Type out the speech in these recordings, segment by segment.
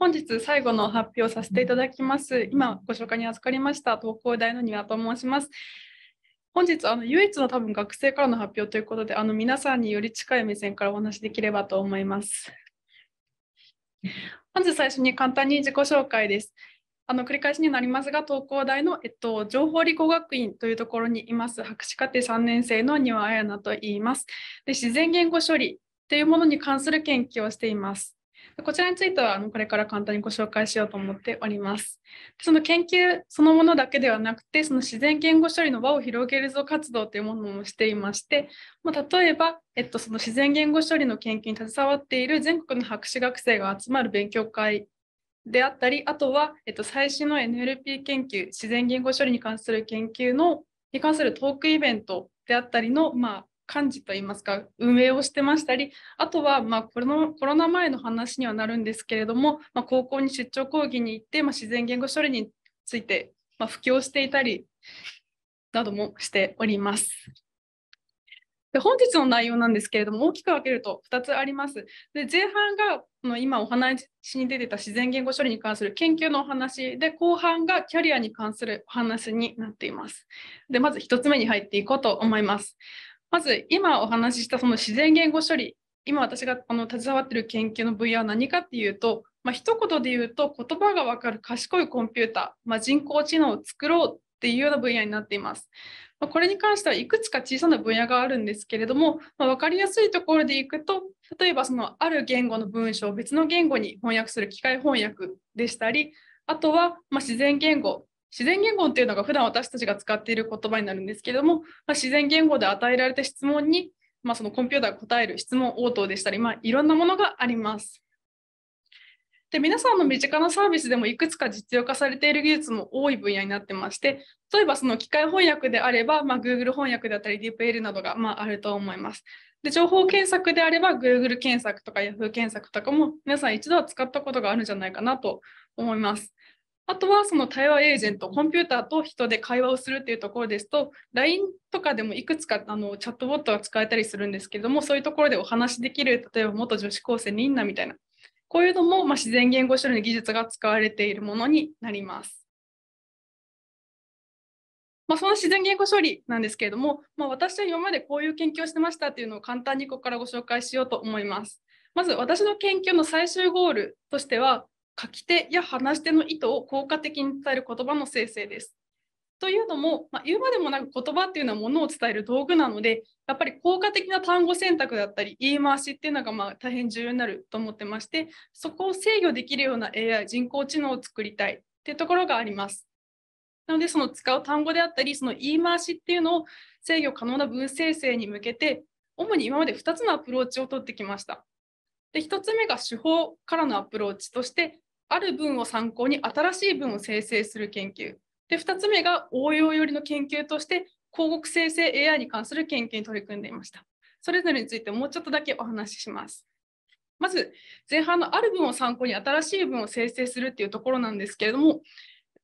本日最後の発表させていただきます。今ご紹介に預かりました東工大の庭と申します。本日あの唯一の多分学生からの発表ということであの皆さんにより近い目線からお話しできればと思います。まず最初に簡単に自己紹介です。あの繰り返しになりますが、東工大の、えっと、情報理工学院というところにいます、博士課程3年生の庭彩菜と言いますで。自然言語処理というものに関する研究をしています。こちらについてはあのこれから簡単にご紹介しようと思っております。その研究そのものだけではなくてその自然言語処理の輪を広げるぞ活動というものもしていまして、まあ、例えば、えっと、その自然言語処理の研究に携わっている全国の博士学生が集まる勉強会であったりあとは、えっと、最新の NLP 研究自然言語処理に関する研究のに関するトークイベントであったりの、まあ、幹事といいますか運営をしてましたりあとはまあこのコロナ前の話にはなるんですけれども、まあ、高校に出張講義に行って、まあ、自然言語処理について、まあ、布教していたりなどもしております。で本日の内容なんですけれども大きく分けると2つあります。で前半がの今お話に出てた自然言語処理に関する研究のお話で後半がキャリアに関するお話になっています。でまず1つ目に入っていこうと思います。まず今お話ししたその自然言語処理今私があの携わっている研究の分野は何かっていうと、まあ、一言で言うと言葉が分かる賢いコンピューター、まあ、人工知能を作ろうっていうような分野になっています。まあ、これに関してはいくつか小さな分野があるんですけれども、まあ、分かりやすいところでいくと例えばそのある言語の文章を別の言語に翻訳する機械翻訳でしたりあとはま自然言語自然言語っていうのが普段私たちが使っている言葉になるんですけれども、まあ、自然言語で与えられた質問に、まあ、そのコンピューターが答える質問応答でしたり、まあ、いろんなものがあります。で皆さんの身近なサービスでもいくつか実用化されている技術も多い分野になってまして例えばその機械翻訳であれば、まあ、Google 翻訳であったり DeepL などが、まあ、あると思いますで情報検索であれば Google 検索とか Yahoo 検索とかも皆さん一度は使ったことがあるんじゃないかなと思いますあとはその対話エージェント、コンピューターと人で会話をするっていうところですと、LINE とかでもいくつかあのチャットボットが使えたりするんですけれども、そういうところでお話しできる、例えば元女子高生みんなみたいな、こういうのも、まあ、自然言語処理の技術が使われているものになります。まあ、その自然言語処理なんですけれども、まあ、私は今までこういう研究をしてましたっていうのを簡単にここからご紹介しようと思います。まず私の研究の最終ゴールとしては書き手や話し手の意図を効果的に伝える言葉の生成です。というのも、まあ、言うまでもなく言葉っていうのはものを伝える道具なのでやっぱり効果的な単語選択だったり言い回しっていうのがまあ大変重要になると思ってましてそこを制御できるような AI 人工知能を作りたいっていうところがあります。なのでその使う単語であったりその言い回しっていうのを制御可能な文生成に向けて主に今まで2つのアプローチを取ってきました。で1つ目が手法からのアプローチとしてある文を参考に新しい文を生成する研究で2つ目が応用寄りの研究として広告生成 AI に関する研究に取り組んでいましたそれぞれについてもうちょっとだけお話ししますまず前半のある文を参考に新しい文を生成するっていうところなんですけれども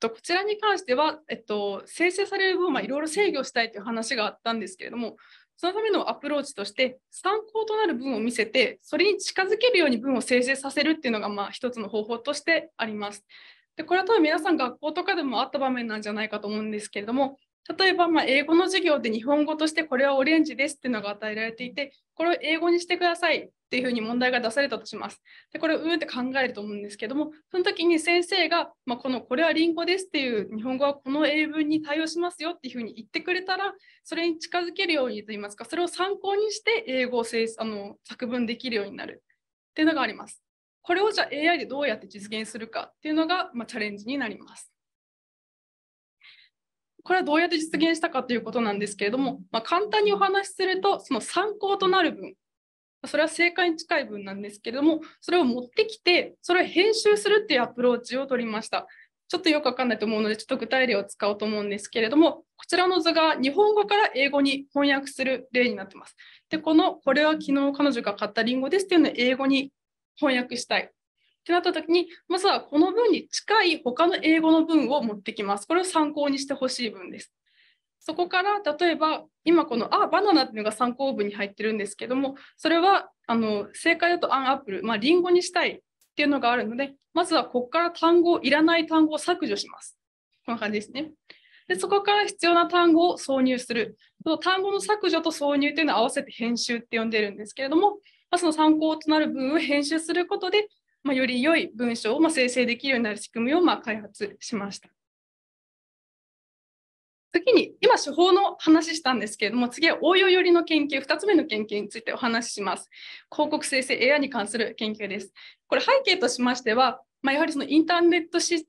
こちらに関しては、えっと、生成される分をいろいろ制御したいという話があったんですけれどもそのためのアプローチとして参考となる文を見せてそれに近づけるように文を生成させるっていうのがまあ一つの方法としてあります。でこれは多分皆さん学校とかでもあった場面なんじゃないかと思うんですけれども例えばま英語の授業で日本語としてこれはオレンジですっていうのが与えられていてこれを英語にしてくださいっていうふうに問題が出されたとします。でこれをうんって考えると思うんですけどもその時に先生が、まあ、この「これはりんごです」っていう日本語はこの英文に対応しますよっていうふうに言ってくれたらそれに近づけるようにといいますかそれを参考にして英語をあの作文できるようになるっていうのがあります。これをじゃあ AI でどうやって実現するかっていうのが、まあ、チャレンジになります。これはどうやって実現したかということなんですけれども、まあ、簡単にお話しするとその参考となる文それは正解に近い文なんですけれどもそれを持ってきてそれを編集するっていうアプローチを取りましたちょっとよくわかんないと思うのでちょっと具体例を使おうと思うんですけれどもこちらの図が日本語から英語に翻訳する例になってますでこのこれは昨日彼女が買ったりんごですっていうのを英語に翻訳したいってなった時にまずはこの文に近い他の英語の文を持ってきますこれを参考にしてほしい文ですそこから例えば今この「あバナナ」っていうのが参考文に入ってるんですけどもそれはあの正解だと「アンアップル」まあ、リンゴにしたいっていうのがあるのでまずはここから単語いらない単語を削除します。こんな感じですね。でそこから必要な単語を挿入する。その単語の削除と挿入というのを合わせて編集って呼んでるんですけれども、まあ、その参考となる部分を編集することで、まあ、より良い文章をま生成できるようになる仕組みをま開発しました。次に今手法の話したんですけれども次は応用寄りの研究2つ目の研究についてお話しします広告生成 AI に関する研究ですこれ背景としましては、まあ、やはりそのインターネット市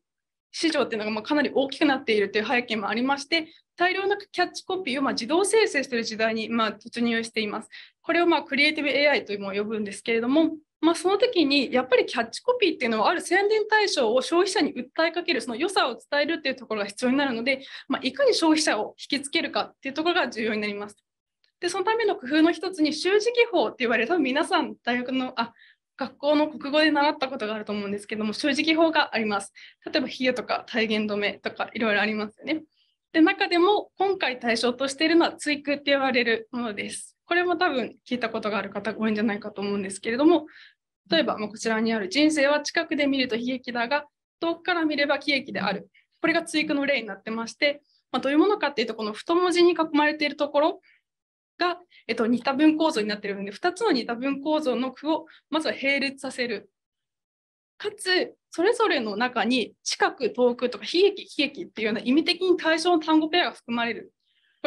場っていうのがうかなり大きくなっているという背景もありまして大量のキャッチコピーをま自動生成している時代にま突入していますこれをまクリエイティブ AI というものを呼ぶんですけれどもまあ、その時にやっぱりキャッチコピーっていうのはある宣伝対象を消費者に訴えかけるその良さを伝えるっていうところが必要になるので、まあ、いかに消費者を引きつけるかっていうところが重要になります。でそのための工夫の一つに習字技法って言われる多分皆さん大学のあ学校の国語で習ったことがあると思うんですけども習字技法があります。例えば比喩とか体言止めとかいろいろありますよね。で中でも今回対象としているのは追句って言われるものです。これも多分聞いたことがある方が多いんじゃないかと思うんですけれども、例えばこちらにある人生は近くで見ると悲劇だが、遠くから見れば喜劇である。これが追加の例になってまして、まあ、どういうものかっていうと、この太文字に囲まれているところが、えっと、似た文構造になっているので、2つの似た文構造の句をまずは並列させる。かつ、それぞれの中に近く、遠くとか悲劇、悲劇っていうような意味的に対象の単語ペアが含まれる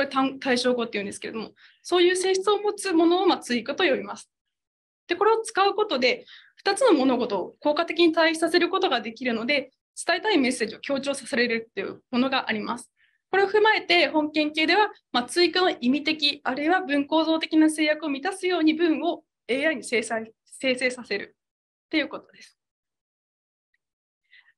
これ対象語って言うんですけれどもそういう性質を持つものをま追加と呼びます。でこれを使うことで2つの物事を効果的に対比させることができるので伝えたいメッセージを強調させられるっていうものがあります。これを踏まえて本研究では、まあ、追加の意味的あるいは文構造的な制約を満たすように文を AI に生成生成させるということです。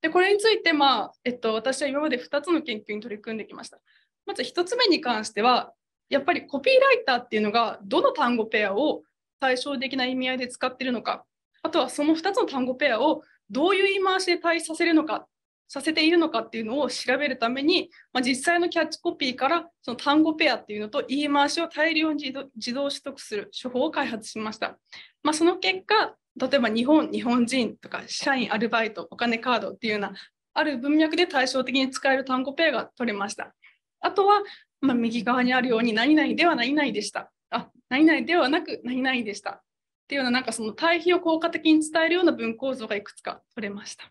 でこれについて、まあえっと、私は今まで2つの研究に取り組んできました。まず1つ目に関してはやっぱりコピーライターっていうのがどの単語ペアを対照的な意味合いで使ってるのかあとはその2つの単語ペアをどういう言い回しで対比させるのかさせているのかっていうのを調べるために、まあ、実際のキャッチコピーからその単語ペアっていうのと言い回しを大量に自動取得する手法を開発しました。まあ、その結果例えば日本日本人とか社員アルバイトお金カードっていうようなある文脈で対照的に使える単語ペアが取れました。あとは、まあ、右側にあるように何々では何々でしたあ何々ではなく何々でしたっていうようななんかその対比を効果的に伝えるような文構造がいくつか取れました。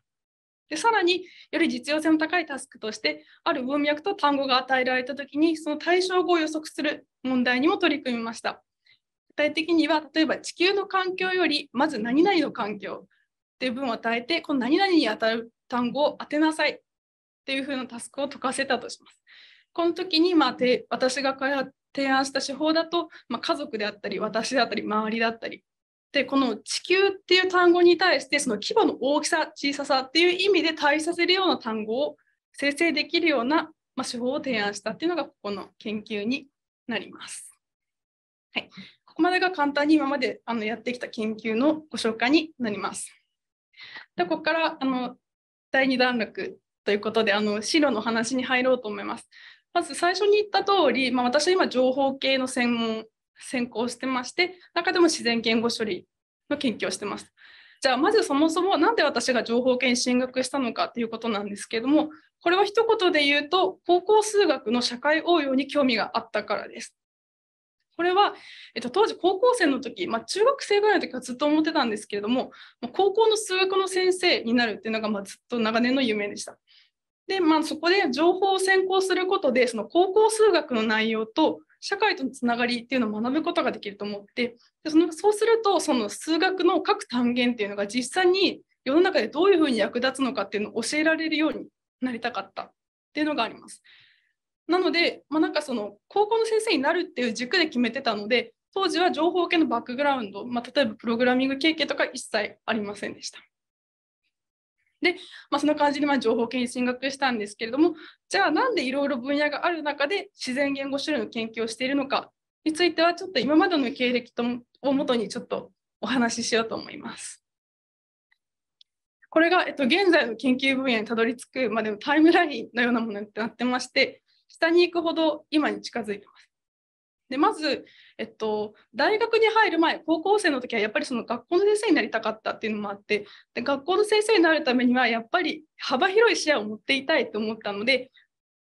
でさらにより実用性の高いタスクとしてある文脈と単語が与えられたときにその対象語を予測する問題にも取り組みました。具体的には例えば地球の環境よりまず何々の環境っていう文を与えてこの何々にあたる単語を当てなさいっていう風なタスクを解かせたとします。この時に、まあ、私が提案した手法だと、まあ、家族であったり私であったり周りだったりでこの地球っていう単語に対してその規模の大きさ小ささっていう意味で対比させるような単語を生成できるような、まあ、手法を提案したっていうのがここの研究になります。はい、ここまでが簡単に今まであのやってきた研究のご紹介になります。でここからあの第2段落ということであの資料の話に入ろうと思います。まず最初に言った通り、まあ、私は今情報系の専門専攻してまして中でも自然言語処理の研究をしてます。じゃあまずそもそも何で私が情報系に進学したのかっていうことなんですけれどもこれは一言で言うと高校数学の社会応用に興味があったからです。これは、えっと、当時高校生の時、まあ、中学生ぐらいの時はずっと思ってたんですけれども高校の数学の先生になるっていうのがまずっと長年の夢でした。で、まあ、そこで情報を専攻することでその高校数学の内容と社会とのつながりっていうのを学ぶことができると思ってでそのそうするとその数学の各単元っていうのが実際に世の中でどういうふうに役立つのかっていうのを教えられるようになりたかったっていうのがあります。なので、まあ、なんかその高校の先生になるっていう軸で決めてたので当時は情報系のバックグラウンド、まあ、例えばプログラミング経験とか一切ありませんでした。で、まあ、その感じでま情報系に進学したんですけれどもじゃあなんでいろいろ分野がある中で自然言語処理の研究をしているのかについてはちょっと今までの経歴とをもとにちょっとお話ししようと思います。これが、えっと、現在の研究分野にたどり着くまでのタイムラインのようなものになってまして下に行くほど今に近づいてます。でまず、えっと、大学に入る前高校生の時はやっぱりその学校の先生になりたかったっていうのもあってで学校の先生になるためにはやっぱり幅広い視野を持っていたいと思ったので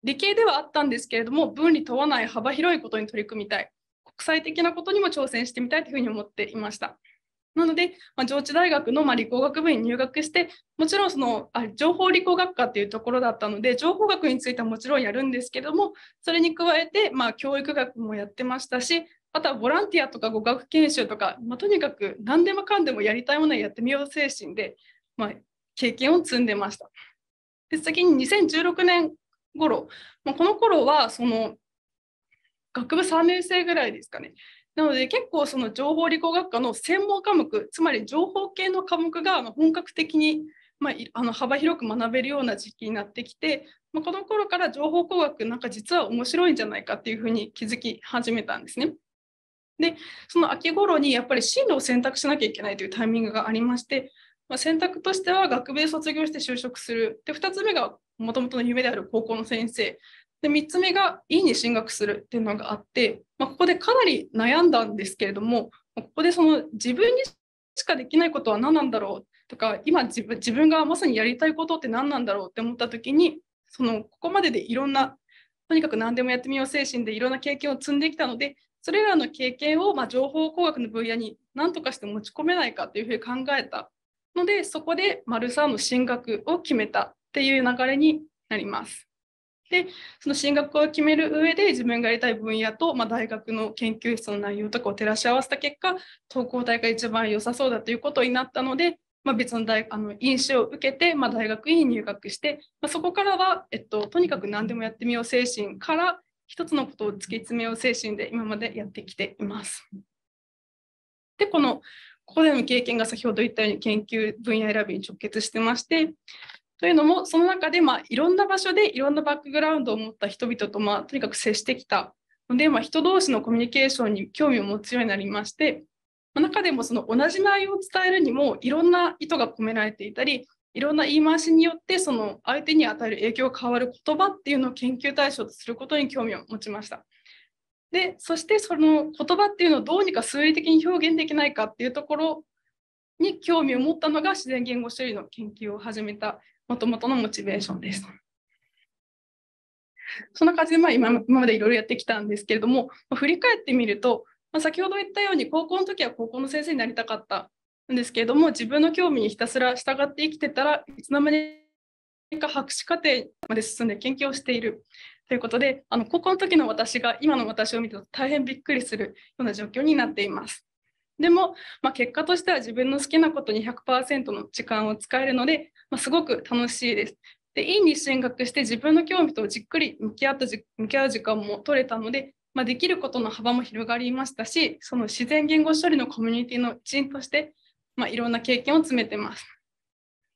理系ではあったんですけれども分離問わない幅広いことに取り組みたい国際的なことにも挑戦してみたいというふうに思っていました。なので、まあ、上智大学のま理工学部に入学してもちろんそのあ情報理工学科というところだったので情報学についてはもちろんやるんですけどもそれに加えてま教育学もやってましたしあとはボランティアとか語学研修とか、まあ、とにかく何でもかんでもやりたいものをやってみよう精神で、まあ、経験を積んでました。で次に2016年頃、まあ、この頃はその学部3年生ぐらいですかねなので結構その情報理工学科の専門科目つまり情報系の科目が本格的に、まあ、あの幅広く学べるような時期になってきて、まあ、この頃から情報工学なんか実は面白いんじゃないかっていうふうに気づき始めたんですね。でその秋頃にやっぱり進路を選択しなきゃいけないというタイミングがありまして、まあ、選択としては学部卒業して就職するで2つ目がもともとの夢である高校の先生で3つ目が院に進学するっていうのがあってまあ、ここでかなり悩んだんですけれどもここでその自分にしかできないことは何なんだろうとか今自分自分がまさにやりたいことって何なんだろうって思った時にそのここまででいろんなとにかく何でもやってみよう精神でいろんな経験を積んできたのでそれらの経験を、まあ、情報工学の分野に何とかして持ち込めないかというふうに考えたのでそこでマ3の進学を決めたっていう流れになります。でその進学を決める上で自分がやりたい分野と、まあ、大学の研究室の内容とかを照らし合わせた結果東工大が一番良さそうだということになったので、まあ、別の大あの印象を受けて、まあ、大学院に入学して、まそこからは、えっと、とにかく何でもやってみよう精神から一つのことを突き詰めよう精神で今までやってきています。でこのここでの経験が先ほど言ったように研究分野選びに直結してましてというのもその中で、まあ、いろんな場所でいろんなバックグラウンドを持った人々と、まあ、とにかく接してきたので、まあ、人同士のコミュニケーションに興味を持つようになりまして、まあ、中でもその同じ内容を伝えるにもいろんな意図が込められていたりいろんな言い回しによってその相手に与える影響が変わる言葉っていうのを研究対象とすることに興味を持ちました。でそしてその言葉っていうのをどうにか数理的に表現できないかっていうところに興味を持ったのが自然言語処理の研究を始めたもともとのモチベーションです。そんな感じで、まあ、今までいろいろやってきたんですけれども、ま振り返ってみると、まあ、先ほど言ったように高校の時は高校の先生になりたかったんですけれども自分の興味にひたすら従って生きてたらいつの間にか博士課程まで進んで研究をしているということであの高校の時の私が今の私を見てと大変びっくりするような状況になっています。でも、まあ、結果としては自分の好きなことに100%の時間を使えるので、まあ、すごく楽しいです。で院に進学して自分の興味とじっくり向き合った向き合う時間も取れたので、まあ、できることの幅も広がりましたしその自然言語処理のコミュニティの一員として、まあ、いろんな経験を詰めてます。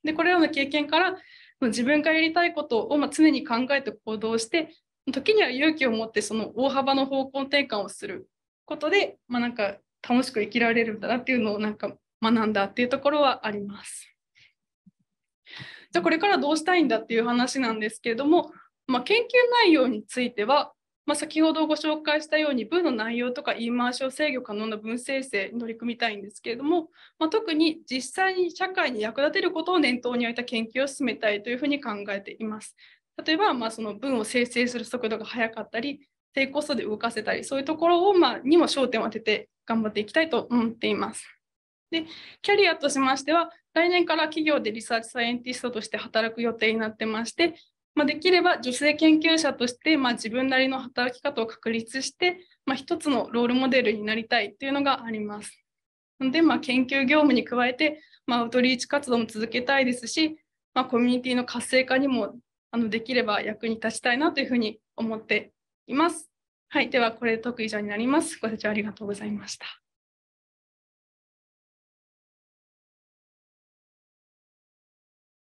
でこれらの経験から自分がやりたいことをま常に考えて行動して時には勇気を持ってその大幅の方向転換をすることで、まあ、なんか楽しく生きられるんだなっていうのをなんか学んだっていうところはあります。じゃあこれからどうしたいんだっていう話なんですけれども、まあ、研究内容については、まあ、先ほどご紹介したように文の内容とか言い回しを制御可能な文生成に取り組みたいんですけれども、まあ、特に実際に社会に役立てることを念頭に置いた研究を進めたいというふうに考えています。例えば、まあ、その文を生成する速度が速かったり、低コストで動かせたり、そういうところをまにも焦点を当てて頑張っていきたいと思っています。でキャリアとしましては来年から企業でリサーチサイエンティストとして働く予定になってまして、まあ、できれば女性研究者として、まあ、自分なりの働き方を確立して、まあ、一つのロールモデルになりたいというのがあります。ので、まあ、研究業務に加えて、まあ、アウトリーチ活動も続けたいですし、まあ、コミュニティの活性化にもあのできれば役に立ちたいなというふうに思っています。はい、ではこれで特以上になります。ご清聴ありがとうございました。